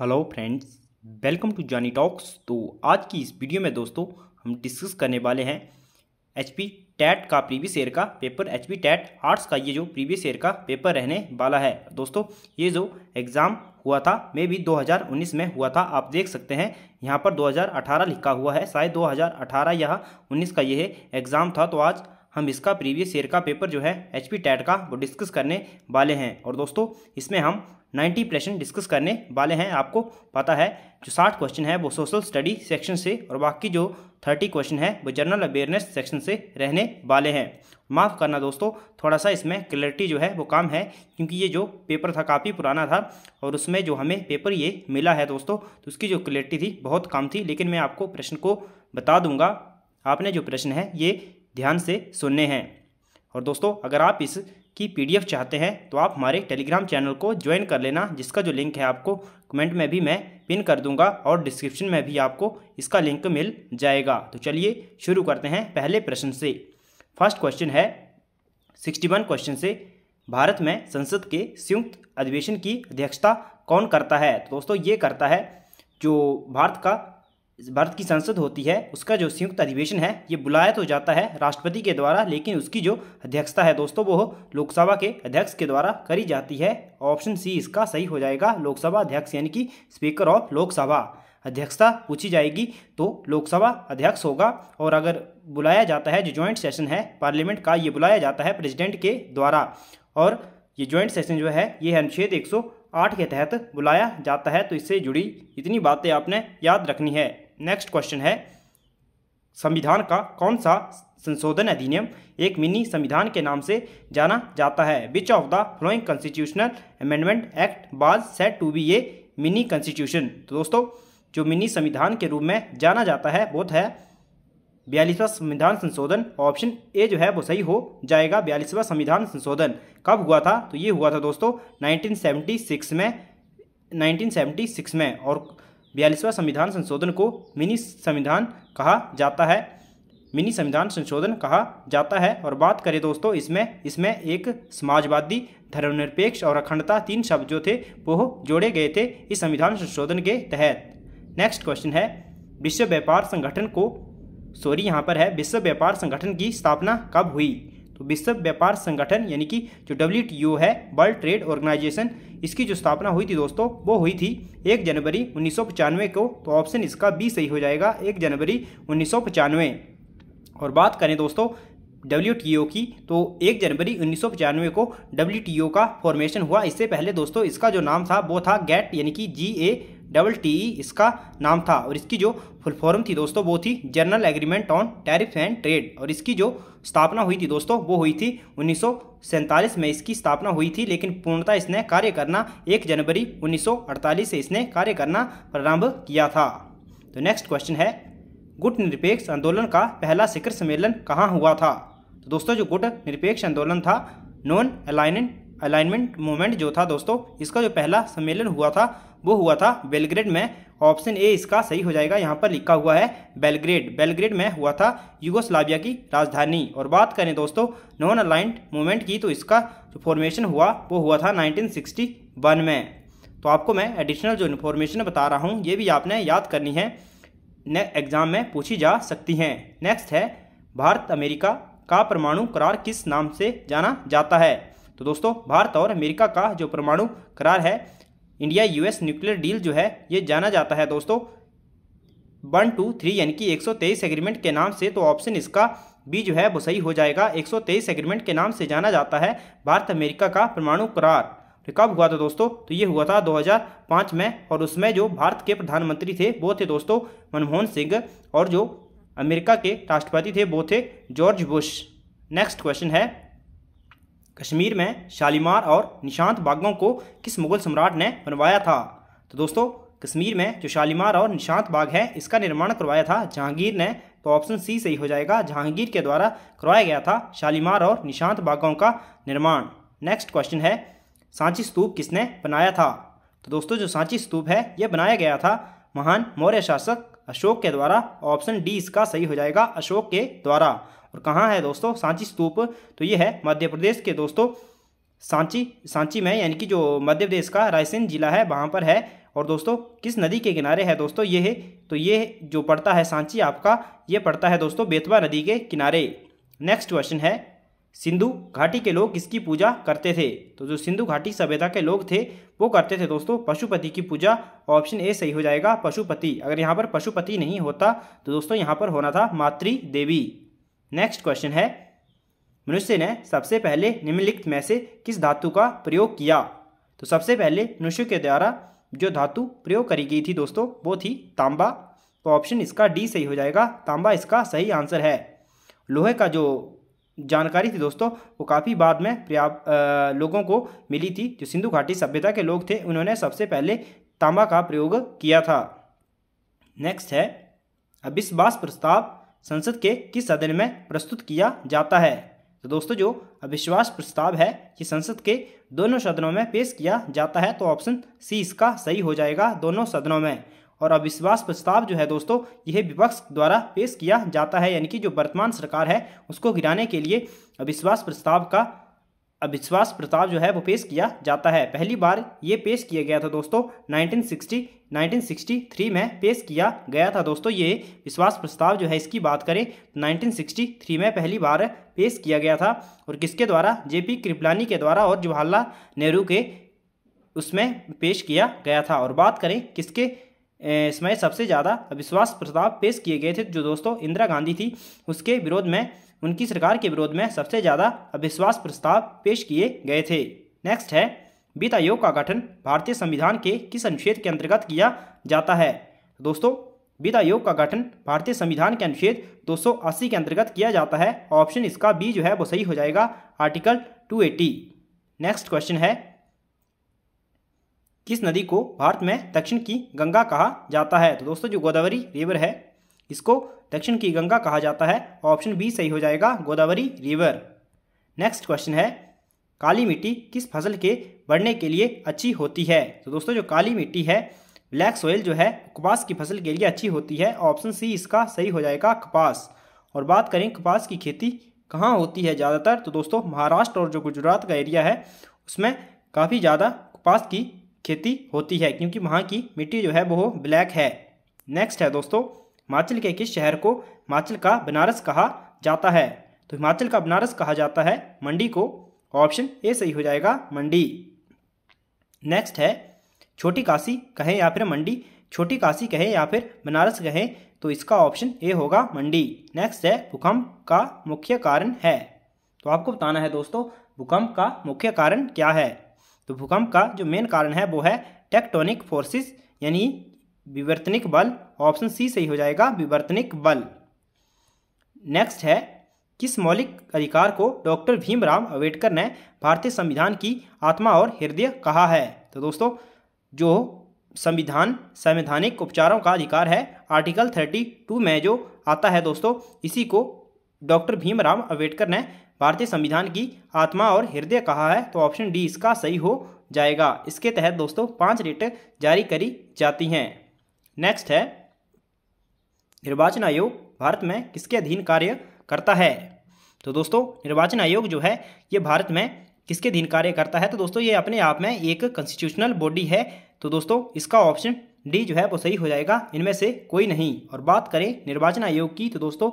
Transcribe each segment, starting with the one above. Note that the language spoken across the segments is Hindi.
hello friends welcome to Johnny Talks तो आज की इस वीडियो में दोस्तों हम डिस्कस करने वाले हैं एच पी टैट का प्रीवियस ईयर का paper H P TET arts का ये जो प्रीवियस ईयर का पेपर रहने वाला है दोस्तों ये जो एग्ज़ाम हुआ था मे भी 2019 में हुआ था आप देख सकते हैं यहाँ पर 2018 लिखा हुआ है शायद 2018 या 19 का यह एग्ज़ाम था तो आज हम इसका प्रीवियस ईयर का पेपर जो है एच पी टैट का वो डिस्कस करने वाले हैं और दोस्तों इसमें हम 90 प्रश्न डिस्कस करने वाले हैं आपको पता है जो 60 क्वेश्चन है वो सोशल स्टडी सेक्शन से और बाकी जो 30 क्वेश्चन है वो जनरल अवेयरनेस सेक्शन से रहने वाले हैं माफ़ करना दोस्तों थोड़ा सा इसमें क्लैरिटी जो है वो कम है क्योंकि ये जो पेपर था काफ़ी पुराना था और उसमें जो हमें पेपर ये मिला है दोस्तों तो उसकी जो क्लैरिटी थी बहुत कम थी लेकिन मैं आपको प्रश्न को बता दूंगा आपने जो प्रश्न है ये ध्यान से सुनने हैं और दोस्तों अगर आप इस की पीडीएफ चाहते हैं तो आप हमारे टेलीग्राम चैनल को ज्वाइन कर लेना जिसका जो लिंक है आपको कमेंट में भी मैं पिन कर दूंगा और डिस्क्रिप्शन में भी आपको इसका लिंक मिल जाएगा तो चलिए शुरू करते हैं पहले प्रश्न से फर्स्ट क्वेश्चन है सिक्सटी वन क्वेश्चन से भारत में संसद के संयुक्त अधिवेशन की अध्यक्षता कौन करता है तो दोस्तों ये करता है जो भारत का भारत की संसद होती है उसका जो संयुक्त अधिवेशन है ये बुलाया तो जाता है राष्ट्रपति के द्वारा लेकिन उसकी जो अध्यक्षता है दोस्तों वो लोकसभा के अध्यक्ष के द्वारा करी जाती है ऑप्शन सी इसका सही हो जाएगा लोकसभा अध्यक्ष यानी कि स्पीकर ऑफ लोकसभा अध्यक्षता पूछी जाएगी तो लोकसभा अध्यक्ष होगा और अगर बुलाया जाता है जो ज्वाइंट सेशन है पार्लियामेंट का ये बुलाया जाता है प्रेसिडेंट के द्वारा और ये ज्वाइंट सेशन जो है ये अनुच्छेद 108 के तहत बुलाया जाता है तो इससे जुड़ी इतनी बातें आपने याद रखनी है नेक्स्ट क्वेश्चन है संविधान का कौन सा संशोधन अधिनियम एक मिनी संविधान के नाम से जाना जाता है which of the following constitutional amendment act was set to be a mini constitution तो दोस्तों जो मिनी संविधान के रूप में जाना जाता है वो है बयालीसवा संविधान संशोधन ऑप्शन ए जो है वो सही हो जाएगा बयालीसवा संविधान संशोधन कब हुआ था तो ये हुआ था दोस्तों 1976 में 1976 में और बयालीसवा संविधान संशोधन को मिनी संविधान कहा जाता है मिनी संविधान संशोधन कहा जाता है और बात करें दोस्तों इसमें इसमें एक समाजवादी धर्मनिरपेक्ष और अखंडता तीन शब्द जो थे वो जोड़े गए थे इस संविधान संशोधन के तहत नेक्स्ट क्वेश्चन है विश्व व्यापार संगठन को सॉरी यहाँ पर है विश्व व्यापार संगठन की स्थापना कब हुई तो विश्व व्यापार संगठन यानी कि जो डब्ल्यू है वर्ल्ड ट्रेड ऑर्गेनाइजेशन इसकी जो स्थापना हुई थी दोस्तों वो हुई थी एक जनवरी उन्नीस को तो ऑप्शन इसका बी सही हो जाएगा एक जनवरी उन्नीस और बात करें दोस्तों डब्ल्यू की तो एक जनवरी उन्नीस को डब्ल्यू का फॉर्मेशन हुआ इससे पहले दोस्तों इसका जो नाम था वो था गैट यानी कि जी ए डबल टी इसका नाम था और इसकी जो फुल फॉर्म थी दोस्तों वो थी General Agreement on Tariff and Trade और इसकी जो स्थापना हुई थी दोस्तों वो हुई थी उन्नीस में इसकी स्थापना हुई थी लेकिन पूर्णतः इसने कार्य करना एक जनवरी उन्नीस से इसने कार्य करना प्रारंभ किया था तो नेक्स्ट क्वेश्चन है गुट निरपेक्ष आंदोलन का पहला शिखर सम्मेलन कहाँ हुआ था तो दोस्तों जो गुट निरपेक्ष आंदोलन था नॉन अलाइनमेंट अलाइनमेंट मूवमेंट जो था दोस्तों इसका जो पहला सम्मेलन हुआ था वो हुआ था बेलग्रेड में ऑप्शन ए इसका सही हो जाएगा यहाँ पर लिखा हुआ है बेलग्रेड बेलग्रेड में हुआ था यूगोस्लाविया की राजधानी और बात करें दोस्तों नॉन अलाइंट मूवमेंट की तो इसका जो फॉर्मेशन हुआ वो हुआ था 1961 में तो आपको मैं एडिशनल जो इन्फॉर्मेशन बता रहा हूँ ये भी आपने याद करनी है एग्जाम में पूछी जा सकती हैं नेक्स्ट है भारत अमेरिका का परमाणु करार किस नाम से जाना जाता है तो दोस्तों भारत और अमेरिका का जो परमाणु करार है इंडिया यूएस न्यूक्लियर डील जो है ये जाना जाता है दोस्तों वन टू थ्री यानी कि 123 एग्रीमेंट के नाम से तो ऑप्शन इसका बी जो है वो सही हो जाएगा 123 एग्रीमेंट के नाम से जाना जाता है भारत अमेरिका का परमाणु करार तो कब हुआ था दोस्तों तो ये हुआ था 2005 में और उसमें जो भारत के प्रधानमंत्री थे वो थे दोस्तों मनमोहन सिंह और जो अमेरिका के राष्ट्रपति थे वो थे जॉर्ज बुश नेक्स्ट क्वेश्चन है कश्मीर में शालीमार और निशांत बागों को किस मुगल सम्राट ने बनवाया था तो दोस्तों कश्मीर में जो शालीमार और निशांत बाग है इसका निर्माण करवाया था जहांगीर ने तो ऑप्शन सी सही हो जाएगा जहांगीर के द्वारा करवाया गया था शालीमार और निशांत बागों का निर्माण नेक्स्ट क्वेश्चन है सांची स्तूप किसने बनाया था तो दोस्तों जो सांची स्तूप है यह बनाया गया था महान मौर्य शासक अशोक के द्वारा ऑप्शन डी इसका सही हो जाएगा अशोक के द्वारा और कहाँ है दोस्तों सांची स्तूप तो ये है मध्य प्रदेश के दोस्तों सांची सांची में यानी कि जो मध्य प्रदेश का रायसेन जिला है वहाँ पर है और दोस्तों किस नदी के किनारे है दोस्तों ये है तो ये जो पड़ता है सांची आपका ये पड़ता है दोस्तों बेतवा नदी के किनारे नेक्स्ट क्वेश्चन है सिंधु घाटी के लोग किसकी पूजा करते थे तो जो सिंधु घाटी सभ्यता के लोग थे वो करते थे दोस्तों पशुपति की पूजा ऑप्शन ए सही हो जाएगा पशुपति अगर यहाँ पर पशुपति नहीं होता तो दोस्तों यहाँ पर होना था मातृ देवी नेक्स्ट क्वेश्चन है मनुष्य ने सबसे पहले निम्नलिखित में से किस धातु का प्रयोग किया तो सबसे पहले मनुष्य के द्वारा जो धातु प्रयोग करी गई थी दोस्तों वो थी तांबा तो ऑप्शन इसका डी सही हो जाएगा तांबा इसका सही आंसर है लोहे का जो जानकारी थी दोस्तों वो काफ़ी बाद में पर्याप्त लोगों को मिली थी जो सिंधु घाटी सभ्यता के लोग थे उन्होंने सबसे पहले तांबा का प्रयोग किया था नेक्स्ट है अविश्वास प्रस्ताव संसद के किस सदन में प्रस्तुत किया जाता है तो दोस्तों जो अविश्वास प्रस्ताव है कि संसद के दोनों सदनों में पेश किया जाता है तो ऑप्शन सी इसका सही हो जाएगा दोनों सदनों में और अविश्वास प्रस्ताव जो है दोस्तों यह विपक्ष द्वारा पेश किया जाता है यानी कि जो वर्तमान सरकार है उसको गिराने के लिए अविश्वास प्रस्ताव का अविश्वास प्रस्ताव जो है वो पेश किया जाता है पहली बार ये पेश किया गया था दोस्तों 1960 1963 में पेश किया गया था दोस्तों ये विश्वास प्रस्ताव जो है इसकी बात करें 1963 में पहली बार पेश किया गया था और किसके द्वारा जेपी कृपलानी के द्वारा और जवाहरलाल नेहरू के उसमें पेश किया गया था और बात करें किसके इसमें सबसे ज़्यादा अविश्वास प्रस्ताव पेश किए गए थे जो दोस्तों इंदिरा गांधी थी उसके विरोध में उनकी सरकार के विरोध में सबसे ज़्यादा अविश्वास प्रस्ताव पेश किए गए थे नेक्स्ट है वित्त आयोग का गठन भारतीय संविधान के किस अनुच्छेद के अंतर्गत किया जाता है दोस्तों वित्त आयोग का गठन भारतीय संविधान के अनुच्छेद 280 के अंतर्गत किया जाता है ऑप्शन इसका बी जो है वो सही हो जाएगा आर्टिकल 280 नेक्स्ट क्वेश्चन है किस नदी को भारत में दक्षिण की गंगा कहा जाता है तो दोस्तों जो गोदावरी रिवर है इसको दक्षिण की गंगा कहा जाता है ऑप्शन बी सही हो जाएगा गोदावरी रिवर नेक्स्ट क्वेश्चन है काली मिट्टी किस फसल के बढ़ने के लिए अच्छी होती है तो दोस्तों जो काली मिट्टी है ब्लैक सोयल जो है कपास की फसल के लिए अच्छी होती है ऑप्शन सी इसका सही हो जाएगा कपास और बात करें कपास की खेती कहाँ होती है ज़्यादातर तो दोस्तों महाराष्ट्र और जो गुजरात का एरिया है उसमें काफ़ी ज़्यादा कपास की खेती होती है क्योंकि वहाँ की मिट्टी जो है वो ब्लैक है नेक्स्ट है दोस्तों हिमाचल के किस शहर को हिमाचल का बनारस कहा जाता है तो हिमाचल का बनारस कहा जाता है मंडी को ऑप्शन ए सही हो जाएगा मंडी नेक्स्ट है छोटी काशी कहें या फिर मंडी छोटी काशी कहें या फिर बनारस कहें तो इसका ऑप्शन ए होगा मंडी नेक्स्ट है भूकंप का मुख्य कारण है तो आपको बताना है दोस्तों भूकंप का मुख्य कारण क्या है तो भूकंप का जो मेन कारण है वो है टेक्टोनिक फोर्सेस यानी विवर्तनिक बल ऑप्शन सी सही हो जाएगा विवर्तनिक बल नेक्स्ट है किस मौलिक अधिकार को डॉक्टर भीमराव अम्बेडकर ने भारतीय संविधान की आत्मा और हृदय कहा है तो दोस्तों जो संविधान संवैधानिक उपचारों का अधिकार है आर्टिकल 32 में जो आता है दोस्तों इसी को डॉक्टर भीमराव अम्बेडकर ने भारतीय संविधान की आत्मा और हृदय कहा है तो ऑप्शन डी इसका सही हो जाएगा इसके तहत दोस्तों पांच रेट जारी करी जाती हैं नेक्स्ट है निर्वाचन आयोग भारत में किसके अधीन कार्य करता है तो दोस्तों निर्वाचन आयोग जो है ये भारत में किसके अधीन कार्य करता है तो दोस्तों ये अपने आप में एक कॉन्स्टिट्यूशनल बॉडी है तो दोस्तों इसका ऑप्शन डी जो है वो सही हो जाएगा इनमें से कोई नहीं और बात करें निर्वाचन आयोग की तो दोस्तों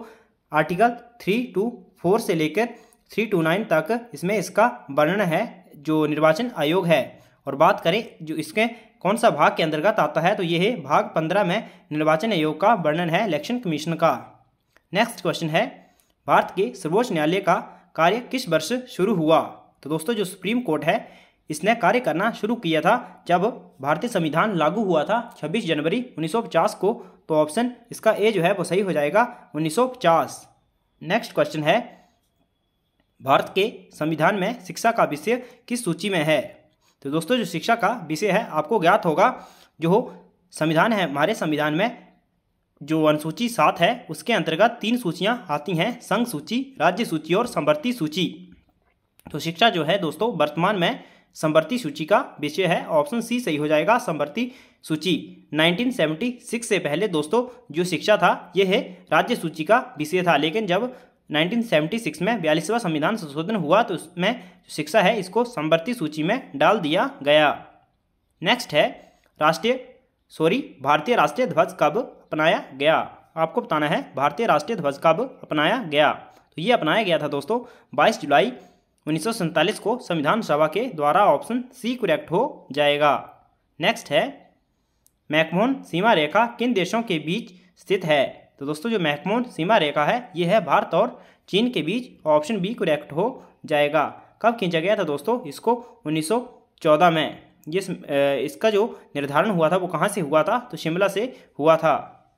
आर्टिकल थ्री टू फोर से लेकर थ्री टू नाइन तक इसमें इसका वर्णन है जो निर्वाचन आयोग है और बात करें जो इसके कौन सा भाग के अंतर्गत आता है तो यह भाग पंद्रह में निर्वाचन आयोग का वर्णन है इलेक्शन कमीशन का नेक्स्ट क्वेश्चन है भारत के सर्वोच्च न्यायालय का कार्य किस वर्ष शुरू हुआ तो दोस्तों जो सुप्रीम कोर्ट है इसने कार्य करना शुरू किया था जब भारतीय संविधान लागू हुआ था 26 जनवरी 1950 को तो ऑप्शन इसका ए जो है वो सही हो जाएगा 1950 नेक्स्ट क्वेश्चन है भारत के संविधान में शिक्षा का विषय किस सूची में है तो दोस्तों जो शिक्षा का विषय है आपको ज्ञात होगा जो संविधान है हमारे संविधान में जो अनुसूची सात है उसके अंतर्गत तीन सूचियां आती हैं संघ सूची राज्य सूची और संवर्ती सूची तो शिक्षा जो है दोस्तों वर्तमान में संवर्ती सूची का विषय है ऑप्शन सी सही हो जाएगा संवर्ती सूची 1976 से पहले दोस्तों जो शिक्षा था यह है राज्य सूची का विषय था लेकिन जब 1976 में बयालीसवा संविधान संशोधन हुआ तो उसमें शिक्षा है इसको समवर्ती सूची में डाल दिया गया नेक्स्ट है राष्ट्रीय सॉरी भारतीय राष्ट्रीय ध्वज कब अपनाया गया आपको बताना है भारतीय राष्ट्रीय ध्वज कब अपनाया गया तो ये अपनाया गया था दोस्तों बाईस जुलाई उन्नीस को संविधान सभा के द्वारा ऑप्शन सी करेक्ट हो जाएगा नेक्स्ट है मैकमोहन सीमा रेखा किन देशों के बीच स्थित है तो दोस्तों जो महकमोन सीमा रेखा है ये है भारत और चीन के बीच ऑप्शन बी करेक्ट हो जाएगा कब खींचा गया था दोस्तों इसको 1914 में जिस इसका जो निर्धारण हुआ था वो कहाँ से हुआ था तो शिमला से हुआ था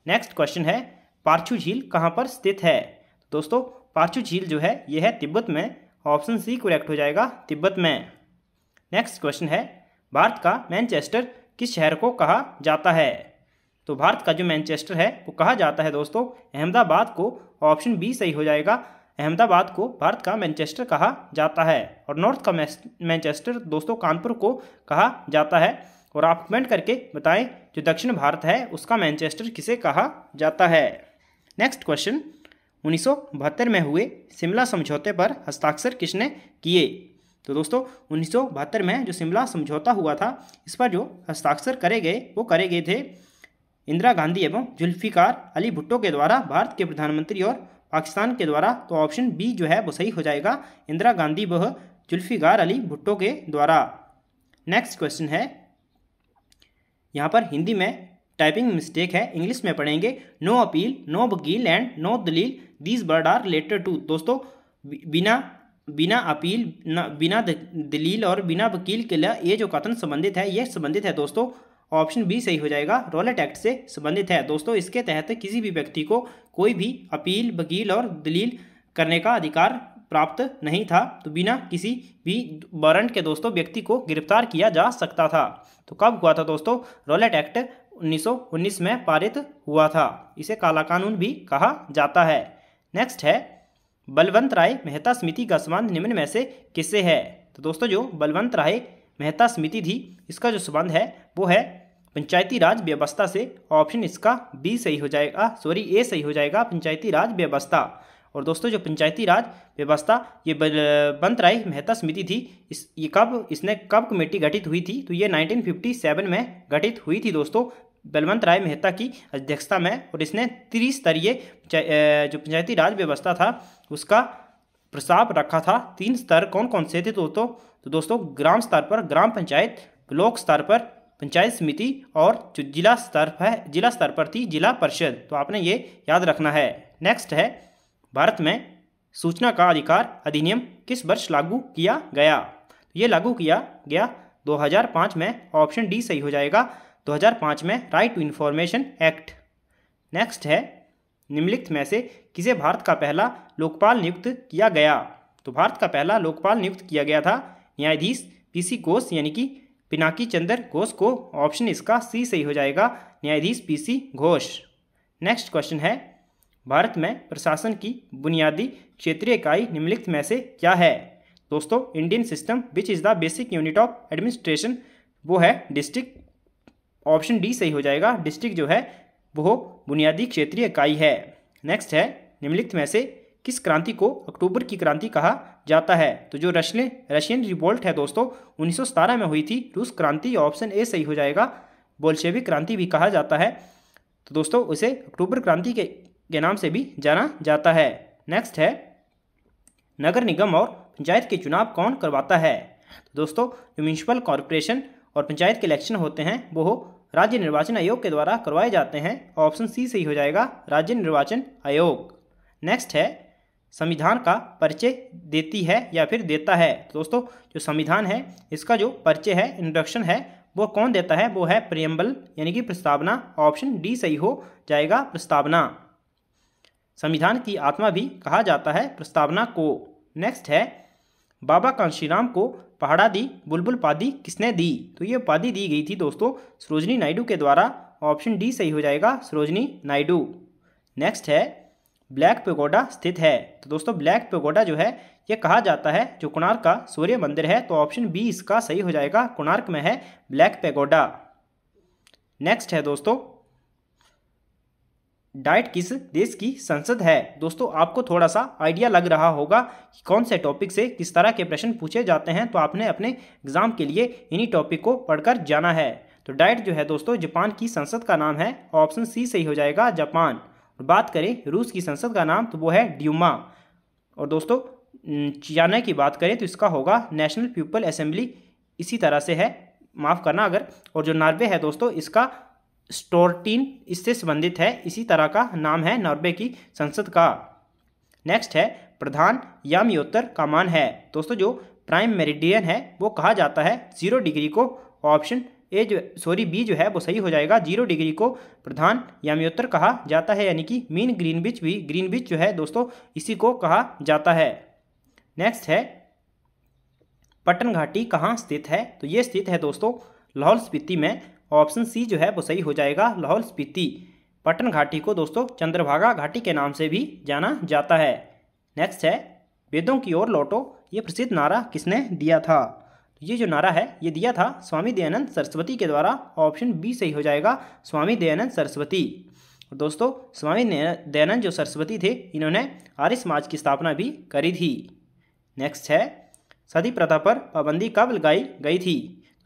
नेक्स्ट क्वेश्चन है पार्छू झील कहाँ पर स्थित है दोस्तों पार्छू झील जो है यह है तिब्बत में ऑप्शन सी करेक्ट हो जाएगा तिब्बत में नेक्स्ट क्वेश्चन है भारत का मैनचेस्टर किस शहर को कहा जाता है तो भारत का जो मैनचेस्टर है वो कहा जाता है दोस्तों अहमदाबाद को ऑप्शन बी सही हो जाएगा अहमदाबाद को भारत का मैनचेस्टर कहा जाता है और नॉर्थ का मैनचेस्टर दोस्तों कानपुर को कहा जाता है और आप कमेंट करके बताएं जो दक्षिण भारत है उसका मैनचेस्टर किसे कहा जाता है नेक्स्ट क्वेश्चन उन्नीस में हुए शिमला समझौते पर हस्ताक्षर किसने किए तो दोस्तों उन्नीस में जो शिमला समझौता हुआ था इस पर जो हस्ताक्षर करे गए वो करे गए थे इंदिरा गांधी एवं जुल्फिकार अली भुट्टो के द्वारा भारत के प्रधानमंत्री और पाकिस्तान के द्वारा तो ऑप्शन बी जो है वो सही हो जाएगा इंदिरा गांधी वह जुल्फिकार अली भुट्टो के द्वारा नेक्स्ट क्वेश्चन है यहाँ पर हिंदी में टाइपिंग मिस्टेक है इंग्लिश में पढ़ेंगे नो अपील नो वकील एंड नो दलील these word are related to दोस्तों बिना बिना अपील न बिना दलील और बिना वकील के लिए ये जो कथन संबंधित है ये संबंधित है दोस्तों ऑप्शन बी सही हो जाएगा रोलेट एक्ट से संबंधित है दोस्तों इसके तहत किसी भी व्यक्ति को कोई भी अपील वकील और दलील करने का अधिकार प्राप्त नहीं था तो बिना किसी भी वारंट के दोस्तों व्यक्ति को गिरफ्तार किया जा सकता था तो कब हुआ था दोस्तों रोलेट एक्ट 1919 में पारित हुआ था इसे काला कानून भी कहा जाता है नेक्स्ट है बलवंत राय मेहता समिति का संबंध निम्न में से किससे है तो दोस्तों जो बलवंत राय मेहता समिति थी इसका जो संबंध है वो है पंचायती राज व्यवस्था से ऑप्शन इसका बी सही हो जाएगा सॉरी ए सही हो जाएगा पंचायती राज व्यवस्था और दोस्तों जो पंचायती राज व्यवस्था ये बंत राय मेहता समिति थी इस ये कब इसने कब कमेटी गठित हुई थी तो ये 1957 में गठित हुई थी दोस्तों बलवंत राय मेहता की अध्यक्षता में और इसने त्रिस्तरीय जो पंचायती राज व्यवस्था था उसका प्रस्ताव रखा था तीन स्तर कौन कौन से थे दोस्तों तो दोस्तों ग्राम स्तर पर ग्राम पंचायत ब्लॉक स्तर पर पंचायत समिति और जो जिला स्तर है जिला स्तर पर थी जिला परिषद तो आपने ये याद रखना है नेक्स्ट है भारत में सूचना का अधिकार अधिनियम किस वर्ष लागू किया गया तो ये लागू किया गया 2005 में ऑप्शन डी सही हो जाएगा 2005 में right to information act next है निम्नलिखित में से किसे भारत का पहला लोकपाल नियुक्त किया गया तो भारत का पहला लोकपाल नियुक्त किया गया था न्यायाधीश पीसी घोष यानी कि पिनाकी चंद्र घोष को ऑप्शन इसका सी सही हो जाएगा न्यायाधीश पीसी घोष नेक्स्ट क्वेश्चन है भारत में प्रशासन की बुनियादी क्षेत्रीय इकाई निम्नलिखित में से क्या है दोस्तों Indian system which is the basic unit of administration वो है डिस्ट्रिक्ट ऑप्शन डी सही हो जाएगा डिस्ट्रिक्ट जो है वो बुनियादी क्षेत्रीय इकाई है नेक्स्ट है निम्नलिखित में से किस क्रांति को अक्टूबर की क्रांति कहा जाता है तो जो रशियन रशियन रिवोल्ट है दोस्तों उन्नीस में हुई थी रूस क्रांति ऑप्शन ए सही हो जाएगा बोल्शेविक क्रांति भी कहा जाता है तो दोस्तों उसे अक्टूबर क्रांति के, के नाम से भी जाना जाता है नेक्स्ट है नगर निगम और पंचायत के चुनाव कौन करवाता है तो दोस्तों जो म्यूनसिपल कॉरपोरेशन और पंचायत के इलेक्शन होते हैं वो राज्य निर्वाचन आयोग के द्वारा करवाए जाते हैं ऑप्शन सी सही हो जाएगा राज्य निर्वाचन आयोग नेक्स्ट है संविधान का परिचय देती है या फिर देता है तो दोस्तों जो संविधान है इसका जो परिचय है इंट्रोडक्शन है वो कौन देता है वो है प्रियम्बल यानी कि प्रस्तावना ऑप्शन डी सही हो जाएगा प्रस्तावना संविधान की आत्मा भी कहा जाता है प्रस्तावना को नेक्स्ट है बाबा कांशीराम को पहाड़ा दी बुलबुल पादी किसने दी तो ये उपाधि दी गई थी दोस्तों सरोजनी नायडू के द्वारा ऑप्शन डी सही हो जाएगा सरोजनी नायडू नेक्स्ट है ब्लैक पेगोडा स्थित है तो दोस्तों ब्लैक पेगोडा जो है ये कहा जाता है जो कोणार्क का सूर्य मंदिर है तो ऑप्शन बी इसका सही हो जाएगा कोणार्क में है ब्लैक पेगोडा नेक्स्ट है दोस्तों डाइट किस देश की संसद है दोस्तों आपको थोड़ा सा आइडिया लग रहा होगा कि कौन से टॉपिक से किस तरह के प्रश्न पूछे जाते हैं तो आपने अपने एग्जाम के लिए इन्हीं टॉपिक को पढ़कर जाना है तो डाइट जो है दोस्तों जापान की संसद का नाम है ऑप्शन सी सही हो जाएगा जापान बात करें रूस की संसद का नाम तो वो है ड्यूमा और दोस्तों चियाना की बात करें तो इसका होगा नेशनल पीपल असेंबली इसी तरह से है माफ़ करना अगर और जो नॉर्वे है दोस्तों इसका स्टोरटीन इससे संबंधित है इसी तरह का नाम है नॉर्वे की संसद का नेक्स्ट है प्रधान यामयोत्तर का मान है दोस्तों जो प्राइम मेरिडियन है वो कहा जाता है जीरो डिग्री को ऑप्शन ए जो सॉरी बी जो है वो सही हो जाएगा जीरो डिग्री को प्रधान याम्योत्तर कहा जाता है यानी कि मीन ग्रीन बिच भी ग्रीन बिच जो है दोस्तों इसी को कहा जाता है नेक्स्ट है पट्टन घाटी कहाँ स्थित है तो ये स्थित है दोस्तों लाहौल स्पीति में ऑप्शन सी जो है वो सही हो जाएगा लाहौल स्पीति पट्टन घाटी को दोस्तों चंद्रभागा घाटी के नाम से भी जाना जाता है नेक्स्ट है वेदों की ओर लौटो ये प्रसिद्ध नारा किसने दिया था ये जो नारा है ये दिया था स्वामी दयानंद सरस्वती के द्वारा ऑप्शन बी सही हो जाएगा स्वामी दयानंद सरस्वती दोस्तों स्वामी दयानंद जो सरस्वती थे इन्होंने आर्य समाज की स्थापना भी करी थी नेक्स्ट है सती प्रथा पर पाबंदी कब लगाई गई थी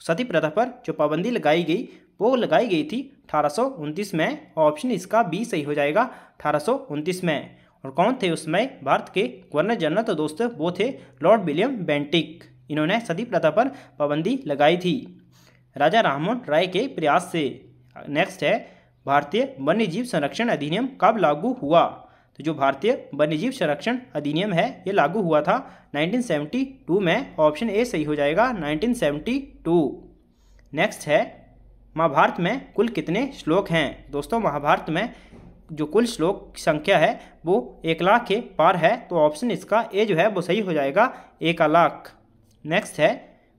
सती प्रथा पर जो पाबंदी लगाई गई वो लगाई गई थी अठारह में ऑप्शन इसका बी सही हो जाएगा अठारह में और कौन थे उसमें भारत के गवर्नर जनरल तो दोस्त वो थे लॉर्ड विलियम बेंटिक इन्होंने सती प्रथा पर पाबंदी लगाई थी राजा राममोहन राय के प्रयास से नेक्स्ट है भारतीय वन्यजीव संरक्षण अधिनियम कब लागू हुआ तो जो भारतीय वन्यजीव संरक्षण अधिनियम है ये लागू हुआ था 1972 में ऑप्शन ए सही हो जाएगा 1972 नेक्स्ट है महाभारत में कुल कितने श्लोक हैं दोस्तों महाभारत में जो कुल श्लोक संख्या है वो एक लाख के पार है तो ऑप्शन इसका ए जो है वो सही हो जाएगा एक लाख नेक्स्ट है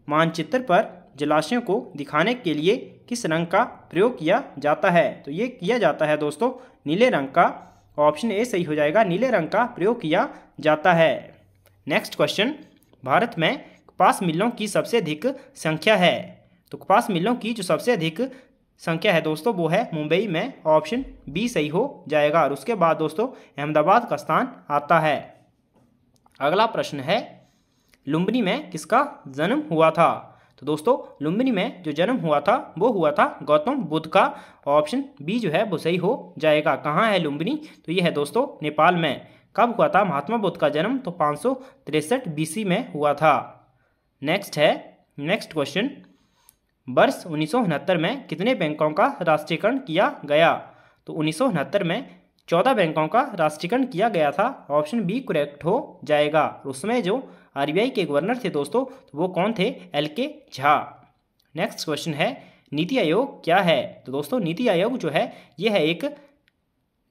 मानचित्र पर जलाशयों को दिखाने के लिए किस रंग का प्रयोग किया जाता है तो ये किया जाता है दोस्तों नीले रंग का ऑप्शन ए सही हो जाएगा नीले रंग का प्रयोग किया जाता है नेक्स्ट क्वेश्चन भारत में कपास मिलों की सबसे अधिक संख्या है तो कपास मिलों की जो सबसे अधिक संख्या है दोस्तों वो है मुंबई में ऑप्शन बी सही हो जाएगा और उसके बाद दोस्तों अहमदाबाद का स्थान आता है अगला प्रश्न है लुम्बिनी में किसका जन्म हुआ था तो दोस्तों लुम्बिनी में जो जन्म हुआ था वो हुआ था गौतम बुद्ध का ऑप्शन बी जो है वो सही हो जाएगा कहाँ है लुम्बिनी तो ये है दोस्तों नेपाल में कब हुआ था महात्मा बुद्ध का जन्म तो पाँच सौ तिरसठ बीसी में हुआ था नेक्स्ट है नेक्स्ट क्वेश्चन वर्ष उन्नीस में कितने बैंकों का राष्ट्रीयकरण किया गया तो उन्नीस में चौदह बैंकों का राष्ट्रीयकरण किया गया था ऑप्शन बी करेक्ट हो जाएगा उसमें जो आरबीआई के गवर्नर थे दोस्तों तो वो कौन थे एल के झा नेक्स्ट क्वेश्चन है नीति आयोग क्या है तो दोस्तों नीति आयोग जो है ये है एक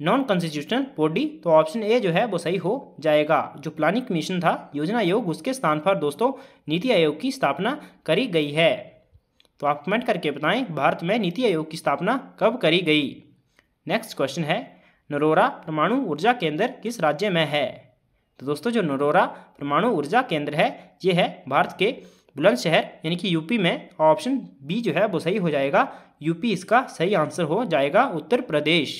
नॉन कॉन्स्टिट्यूशनल बॉडी तो ऑप्शन ए जो है वो सही हो जाएगा जो प्लानिंग कमीशन था योजना आयोग उसके स्थान पर दोस्तों नीति आयोग की स्थापना करी गई है तो आप कमेंट करके बताएं भारत में नीति आयोग की स्थापना कब करी गई नेक्स्ट क्वेश्चन है नरोरा परमाणु ऊर्जा केंद्र किस राज्य में है तो दोस्तों जो नरोरा परमाणु ऊर्जा केंद्र है ये है भारत के बुलंदशहर यानी कि यूपी में ऑप्शन बी जो है वो सही हो जाएगा यूपी इसका सही आंसर हो जाएगा उत्तर प्रदेश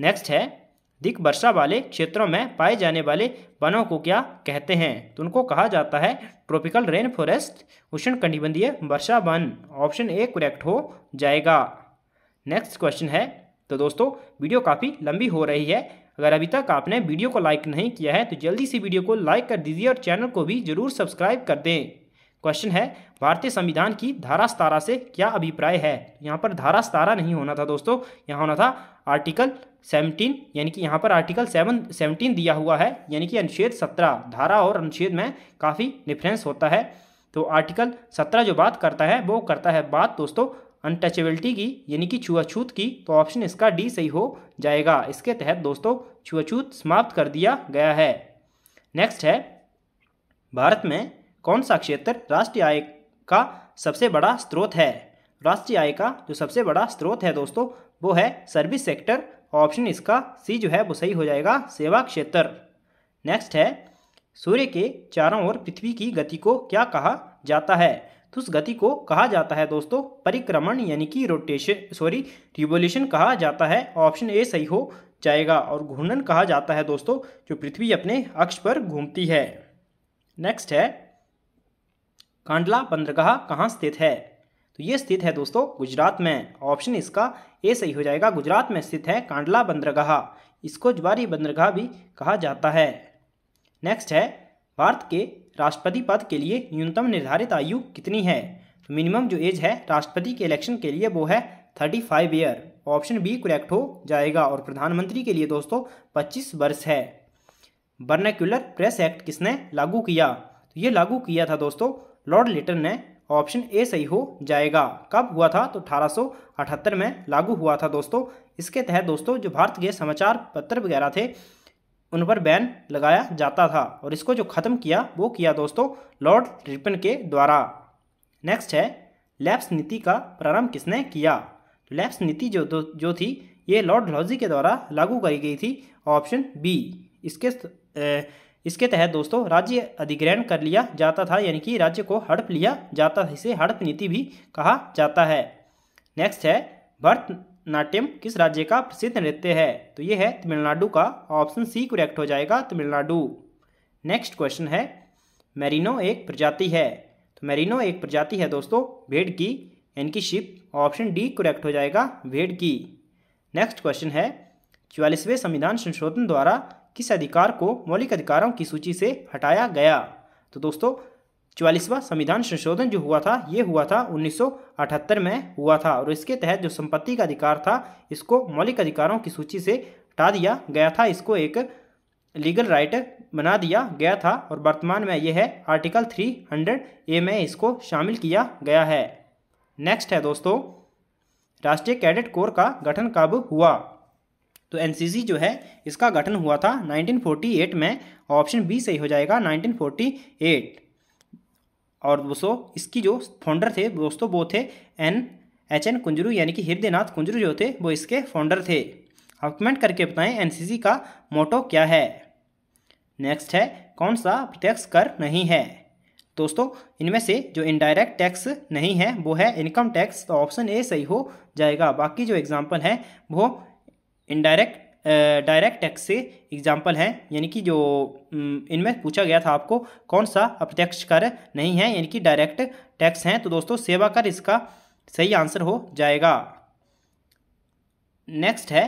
नेक्स्ट है अधिक वर्षा वाले क्षेत्रों में पाए जाने वाले वनों को क्या कहते हैं तो उनको कहा जाता है ट्रॉपिकल रेन फॉरेस्ट उष्ण कटिबंधीय वर्षा वन ऑप्शन ए करेक्ट हो जाएगा नेक्स्ट क्वेश्चन है तो दोस्तों वीडियो काफ़ी लंबी हो रही है अगर अभी तक आपने वीडियो को लाइक नहीं किया है तो जल्दी से वीडियो को लाइक कर दीजिए और चैनल को भी जरूर सब्सक्राइब कर दें क्वेश्चन है भारतीय संविधान की धारा सतारा से क्या अभिप्राय है यहाँ पर धारा सतारा नहीं होना था दोस्तों यहाँ होना था आर्टिकल सेवनटीन यानी कि यहाँ पर आर्टिकल सेवन सेवनटीन दिया हुआ है यानी कि अनुच्छेद सत्रह धारा और अनुच्छेद में काफ़ी डिफरेंस होता है तो आर्टिकल सत्रह जो बात करता है वो करता है बात दोस्तों अनटचेबिलिटी की यानी कि छुआछूत की तो ऑप्शन इसका डी सही हो जाएगा इसके तहत दोस्तों छुआछूत समाप्त कर दिया गया है नेक्स्ट है भारत में कौन सा क्षेत्र राष्ट्रीय आय का सबसे बड़ा स्रोत है राष्ट्रीय आय का जो सबसे बड़ा स्रोत है दोस्तों वो है सर्विस सेक्टर ऑप्शन इसका सी जो है वो सही हो जाएगा सेवा क्षेत्र नेक्स्ट है सूर्य के चारों ओर पृथ्वी की गति को क्या कहा जाता है तो उस गति को कहा जाता है दोस्तों परिक्रमण यानी कि रोटेशन सॉरी रिवोल्यूशन कहा जाता है ऑप्शन ए सही हो जाएगा और घूर्णन कहा जाता है दोस्तों जो पृथ्वी अपने अक्ष पर घूमती है नेक्स्ट है कांडला बंदरगाह कहाँ स्थित है तो ये स्थित है दोस्तों गुजरात में ऑप्शन इसका ए सही हो जाएगा गुजरात में स्थित है कांडला बंदरगाह इसको ज्वारी बंदरगाह भी कहा जाता है नेक्स्ट है भारत के राष्ट्रपति पद के लिए न्यूनतम निर्धारित आयु कितनी है तो मिनिमम जो एज है राष्ट्रपति के इलेक्शन के लिए वो है thirty five year option B correct हो जाएगा और प्रधानमंत्री के लिए दोस्तों पच्चीस वर्ष है बर्नाक्यूलर प्रेस एक्ट किसने लागू किया तो ये लागू किया था दोस्तों लॉर्ड लिटन ने ऑप्शन ए सही हो जाएगा कब हुआ था तो अठारह में लागू हुआ था दोस्तों इसके तहत दोस्तों जो भारत के समाचार पत्र वगैरह थे उन पर बैन लगाया जाता था और इसको जो ख़त्म किया वो किया दोस्तों लॉर्ड रिपन के द्वारा नेक्स्ट है लैप्स नीति का प्रारंभ किसने किया तो लैप्स नीति जो जो थी ये लॉर्ड लॉजी के द्वारा लागू करी गई थी ऑप्शन बी इसके इसके तहत दोस्तों राज्य अधिग्रहण कर लिया जाता था यानी कि राज्य को हड़प लिया जाता था इसे हड़प नीति भी कहा जाता है नेक्स्ट है बर्थ नाट्यम किस राज्य का प्रसिद्ध नृत्य है तो ये है तमिलनाडु का ऑप्शन सी करेक्ट हो जाएगा तमिलनाडु नेक्स्ट क्वेश्चन है मैरिनो एक प्रजाति है तो मैरिनो एक प्रजाति है दोस्तों भेड़ की इनकी शिप ऑप्शन डी करेक्ट हो जाएगा भेड़ की नेक्स्ट क्वेश्चन है चवालीसवें संविधान संशोधन द्वारा किस अधिकार को मौलिक अधिकारों की सूची से हटाया गया तो दोस्तों चवालीसवां संविधान संशोधन जो हुआ था ये हुआ था 1978 में हुआ था और इसके तहत जो संपत्ति का अधिकार था इसको मौलिक अधिकारों की सूची से हटा दिया गया था इसको एक लीगल राइट बना दिया गया था और वर्तमान में यह है आर्टिकल 300 ए में इसको शामिल किया गया है नेक्स्ट है दोस्तों राष्ट्रीय कैडेट कोर का गठन कब हुआ तो एन जो है इसका गठन हुआ था नाइनटीन में ऑप्शन बी सही हो जाएगा नाइनटीन और दोस्तों इसकी जो फाउंडर थे दोस्तों वो थे एन एच एन कुंजरू यानी कि हृदयनाथ कुंजरू जो थे वो इसके फाउंडर थे आप कमेंट करके बताएं एनसीसी का मोटो क्या है नेक्स्ट है कौन सा प्रत्यक्ष कर नहीं है दोस्तों इनमें से जो इनडायरेक्ट टैक्स नहीं है वो है इनकम टैक्स तो ऑप्शन ए सही हो जाएगा बाकी जो एग्जाम्पल है वो इनडायरेक्ट डायरेक्ट टैक्स से एग्जाम्पल हैं यानी कि जो इनमें पूछा गया था आपको कौन सा अप्रत्यक्ष कर नहीं है यानी कि डायरेक्ट टैक्स हैं तो दोस्तों सेवा कर इसका सही आंसर हो जाएगा नेक्स्ट है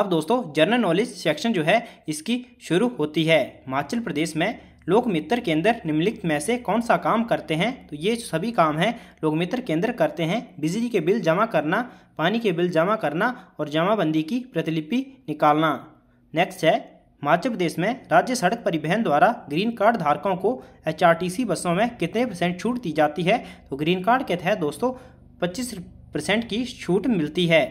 अब दोस्तों जनरल नॉलेज सेक्शन जो है इसकी शुरू होती है हिमाचल प्रदेश में मित्र केंद्र निम्नलिखित में से कौन सा काम करते हैं तो ये सभी काम हैं मित्र केंद्र करते हैं बिजली के बिल जमा करना पानी के बिल जमा करना और जमाबंदी की प्रतिलिपि निकालना नेक्स्ट है हिमाचल प्रदेश में राज्य सड़क परिवहन द्वारा ग्रीन कार्ड धारकों को सी बसों में कितने परसेंट छूट दी जाती है तो ग्रीन कार्ड के तहत दोस्तों पच्चीस परसेंट की छूट मिलती है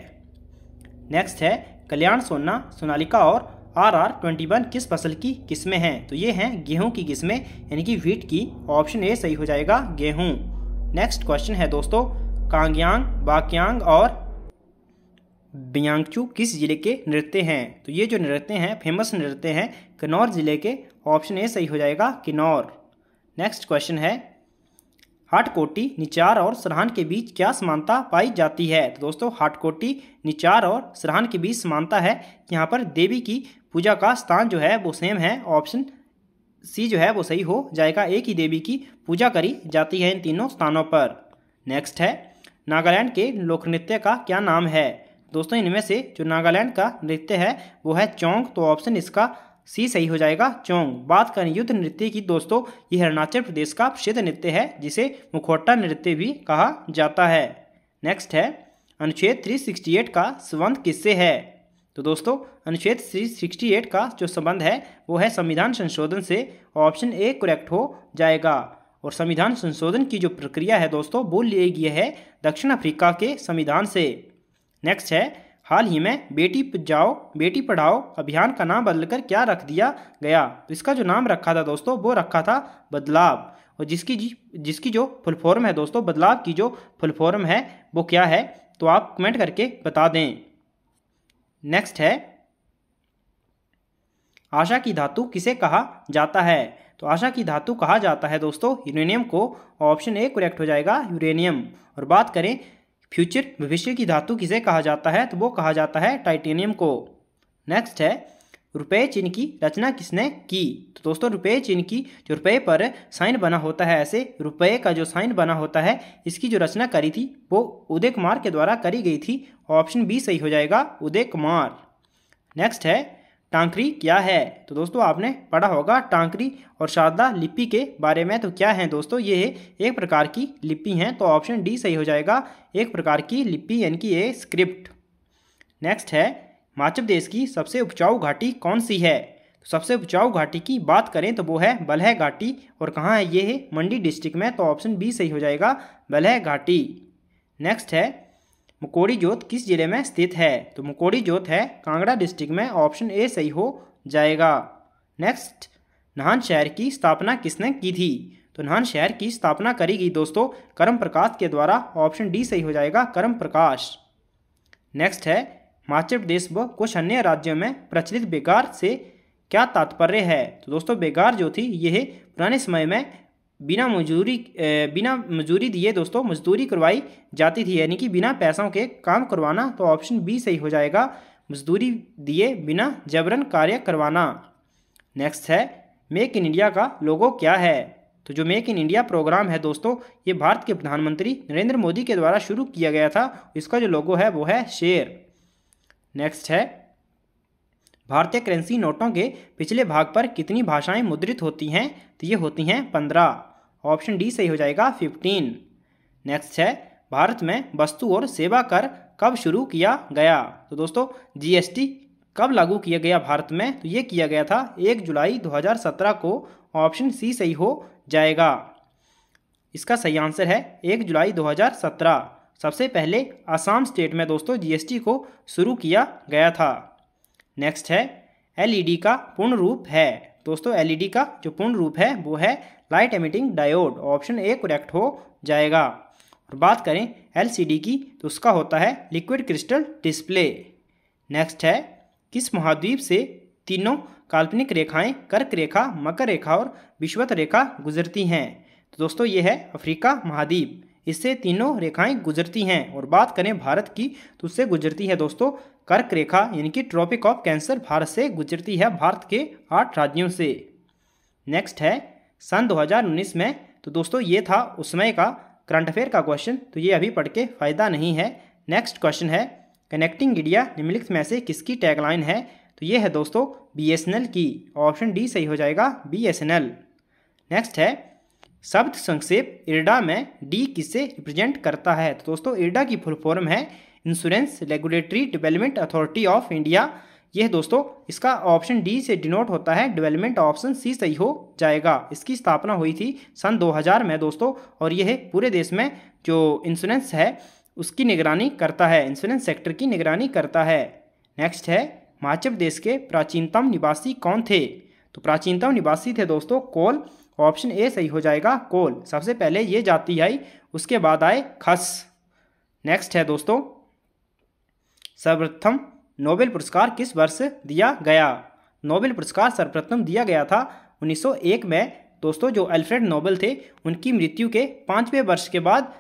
नेक्स्ट है कल्याण सोना सोनालिका और आर आर ट्वेंटी वन किस फसल की किस्में हैं तो ये हैं गेहूं की किस्में यानी कि व्हीट की ऑप्शन ए सही हो जाएगा गेहूं नेक्स्ट क्वेश्चन है दोस्तों कांग्यांग बाक्यांग और बियांगचू किस जिले के नृत्य हैं तो ये जो नृत्य हैं फेमस नृत्य हैं किन्नौर जिले के ऑप्शन ए सही हो जाएगा किन्नौर नेक्स्ट क्वेश्चन है हाटकोटी निचार और सरहान के बीच क्या समानता पाई जाती है तो दोस्तों हाटकोटी निचार और सरहान के बीच समानता है यहाँ पर देवी की पूजा का स्थान जो है वो सेम है ऑप्शन सी जो है वो सही हो जाएगा एक ही देवी की पूजा करी जाती है इन तीनों स्थानों पर नेक्स्ट है नागालैंड के लोक नृत्य का क्या नाम है दोस्तों इनमें से जो नागालैंड का नृत्य है वो है चोंग तो ऑप्शन इसका सी सही हो जाएगा चोंग बात करें युद्ध नृत्य की दोस्तों ये अरुणाचल प्रदेश का प्रसिद्ध नृत्य है जिसे मुखोटा नृत्य भी कहा जाता है नेक्स्ट है अनुच्छेद 368 का संबंध किससे है तो दोस्तों अनुच्छेद थ्री सिक्सटी एट का जो संबंध है वो है संविधान संशोधन से ऑप्शन ए करेक्ट हो जाएगा और संविधान संशोधन की जो प्रक्रिया है दोस्तों वो लिए गई है दक्षिण अफ्रीका के संविधान से नेक्स्ट है हाल ही में बेटी जाओ बेटी पढ़ाओ अभियान का नाम बदलकर क्या रख दिया गया तो इसका जो नाम रखा था दोस्तों वो रखा था बदलाव और जिसकी जी जिसकी जो फुल फॉर्म है दोस्तों बदलाव की जो फुल फॉर्म है वो क्या है तो आप कमेंट करके बता दें नेक्स्ट है आशा की धातु किसे कहा जाता है तो आशा की धातु कहा जाता है दोस्तों यूरेनियम को ऑप्शन ए करेक्ट हो जाएगा यूरेनियम और बात करें फ्यूचर भविष्य की धातु किसे कहा जाता है तो वो कहा जाता है टाइटेनियम को नेक्स्ट है रुपये चिन्ह की रचना किसने की तो दोस्तों रुपये चिन्ह की जो रुपये पर साइन बना होता है ऐसे रुपये का जो साइन बना होता है इसकी जो रचना करी थी वो उदय कुमार के द्वारा करी गई थी ऑप्शन बी सही हो जाएगा उदय कुमार नेक्स्ट है टांकरी क्या है तो दोस्तों आपने पढ़ा होगा टांकरी और शारदा लिपि के बारे में तो क्या है दोस्तों ये एक प्रकार की लिपि हैं तो ऑप्शन डी सही हो जाएगा एक प्रकार की लिपि यानी कि ये स्क्रिप्ट नेक्स्ट है हिमाचल देश की सबसे उपजाऊ घाटी कौन सी है तो सबसे उपजाऊ घाटी की बात करें तो वो है बलह घाटी और कहाँ है ये है मंडी डिस्ट्रिक्ट में तो ऑप्शन बी सही हो जाएगा बलह घाटी नेक्स्ट है मुकोड़ी जोत किस जिले में स्थित है तो मुकोड़ी जोत है कांगड़ा डिस्ट्रिक्ट में ऑप्शन ए सही हो जाएगा नेक्स्ट नहान शहर की स्थापना किसने की थी तो नहान शहर की स्थापना करी गई दोस्तों करम प्रकाश के द्वारा ऑप्शन डी सही हो जाएगा करम प्रकाश नेक्स्ट है हिमाचल प्रदेश व कुछ अन्य राज्यों में प्रचलित बेगार से क्या तात्पर्य है तो दोस्तों बेगार जो थी यह पुराने समय में बिना मजदूरी बिना मजदूरी दिए दोस्तों मजदूरी करवाई जाती थी यानी कि बिना पैसों के काम करवाना तो ऑप्शन बी सही हो जाएगा मजदूरी दिए बिना जबरन कार्य करवाना नेक्स्ट है मेक इन इंडिया का लोगो क्या है तो जो मेक इन इंडिया प्रोग्राम है दोस्तों ये भारत के प्रधानमंत्री नरेंद्र मोदी के द्वारा शुरू किया गया था इसका जो लोगो है वो है शेर नेक्स्ट है भारतीय करेंसी नोटों के पिछले भाग पर कितनी भाषाएं मुद्रित होती हैं तो ये होती हैं पंद्रह ऑप्शन डी सही हो जाएगा फिफ्टीन नेक्स्ट है भारत में वस्तु और सेवा कर कब शुरू किया गया तो दोस्तों जीएसटी कब लागू किया गया भारत में तो ये किया गया था एक जुलाई 2017 को ऑप्शन सी सही हो जाएगा इसका सही आंसर है एक जुलाई सत्रह सबसे पहले आसाम स्टेट में दोस्तों जीएसटी को शुरू किया गया था नेक्स्ट है एलईडी e का पूर्ण रूप है दोस्तों एलईडी e का जो पूर्ण रूप है वो है light emitting diode option A correct हो जाएगा और बात करें एलसीडी की तो उसका होता है लिक्विड क्रिस्टल डिस्प्ले नेक्स्ट है किस महाद्वीप से तीनों काल्पनिक रेखाएं कर्क रेखा मकर रेखा और विश्वत रेखा गुजरती हैं तो दोस्तों ये है अफ्रीका महाद्वीप इससे तीनों रेखाएं गुजरती हैं और बात करें भारत की तो उससे गुजरती है दोस्तों कर्क रेखा यानी कि ट्रॉपिक ऑफ कैंसर भारत से गुजरती है भारत के आठ राज्यों से नेक्स्ट है सन 2019 में तो दोस्तों ये था उस समय का करंट अफेयर का क्वेश्चन तो ये अभी पढ़ के फायदा नहीं है नेक्स्ट क्वेश्चन है कनेक्टिंग इंडिया निम्नलिखित में से किसकी टैगलाइन है तो ये है दोस्तों बी की ऑप्शन डी सही हो जाएगा बी नेक्स्ट है शब्द संक्षेप इरडा में डी किसे रिप्रेजेंट करता है तो दोस्तों इरडा की फुल फॉर्म है insurance regulatory development authority of India यह दोस्तों इसका ऑप्शन डी से डिनोट होता है डेवलपमेंट ऑप्शन सी सही हो जाएगा इसकी स्थापना हुई थी सन 2000 में दोस्तों और यह पूरे देश में जो इंश्योरेंस है उसकी निगरानी करता है इंश्योरेंस सेक्टर की निगरानी करता है नेक्स्ट है हिमाचल देश के प्राचीनतम निवासी कौन थे तो प्राचीनतम निवासी थे दोस्तों कोल ऑप्शन ए सही हो जाएगा कोल सबसे पहले ये जाती आई उसके बाद आए खस नेक्स्ट है दोस्तों सर्वप्रथम नोबेल पुरस्कार किस वर्ष दिया गया नोबेल पुरस्कार सर्वप्रथम दिया गया था 1901 में दोस्तों जो अल्फ्रेड नोबेल थे उनकी मृत्यु के पाँचवें वर्ष के बाद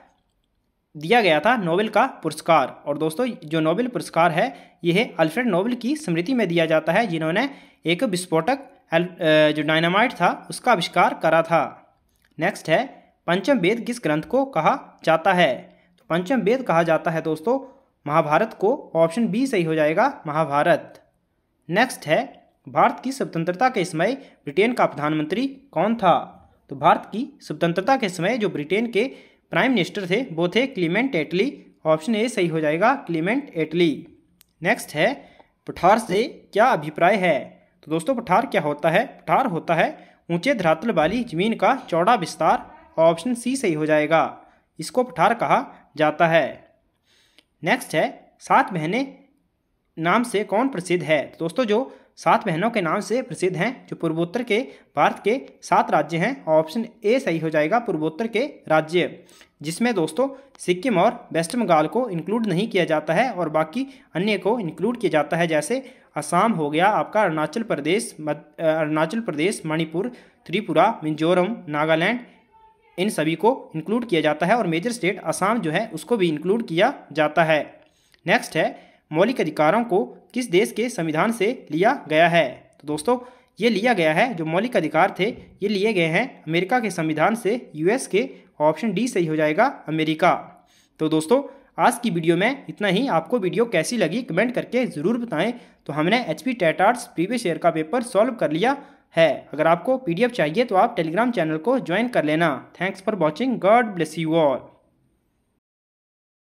दिया गया था नोबेल का पुरस्कार और दोस्तों जो नोबेल पुरस्कार है यह अल्फ्रेड नोबेल की स्मृति में दिया जाता है जिन्होंने एक विस्फोटक जो डायनामाइट था उसका आविष्कार करा था नेक्स्ट है पंचम वेद किस ग्रंथ को कहा जाता है तो पंचम वेद कहा जाता है दोस्तों महाभारत को ऑप्शन बी सही हो जाएगा महाभारत नेक्स्ट है भारत की स्वतंत्रता के समय ब्रिटेन का प्रधानमंत्री कौन था तो भारत की स्वतंत्रता के समय जो ब्रिटेन के प्राइम मिनिस्टर थे वो थे क्लीमेंट एटली ऑप्शन ए सही हो जाएगा क्लीमेंट एटली नेक्स्ट है पठार से क्या अभिप्राय है तो दोस्तों पठार क्या होता है पठार होता है ऊंचे धरातल वाली जमीन का चौड़ा विस्तार ऑप्शन सी सही हो जाएगा इसको पठार कहा जाता है नेक्स्ट है सात बहने नाम से कौन प्रसिद्ध है तो दोस्तों जो सात बहनों के नाम से प्रसिद्ध हैं जो पूर्वोत्तर के भारत के सात राज्य हैं ऑप्शन ए सही हो जाएगा पूर्वोत्तर के राज्य जिसमें दोस्तों सिक्किम और वेस्ट बंगाल को इंक्लूड नहीं किया जाता है और बाकी अन्य को इंक्लूड किया जाता है जैसे असम हो गया आपका अरुणाचल प्रदेश अरुणाचल प्रदेश मणिपुर त्रिपुरा मिजोरम नागालैंड इन सभी को इंक्लूड किया जाता है और मेजर स्टेट असम जो है उसको भी इंक्लूड किया जाता है नेक्स्ट है मौलिक अधिकारों को किस देश के संविधान से लिया गया है तो दोस्तों ये लिया गया है जो मौलिक अधिकार थे ये लिए गए हैं अमेरिका के संविधान से यूएस के ऑप्शन डी सही हो जाएगा अमेरिका तो दोस्तों आज की वीडियो में इतना ही आपको वीडियो कैसी लगी कमेंट करके ज़रूर बताएं तो हमने एच पी टैटार्स प्रीवियस ईयर का पेपर सॉल्व कर लिया है अगर आपको पीडीएफ चाहिए तो आप टेलीग्राम चैनल को ज्वाइन कर लेना thanks for watching God bless you all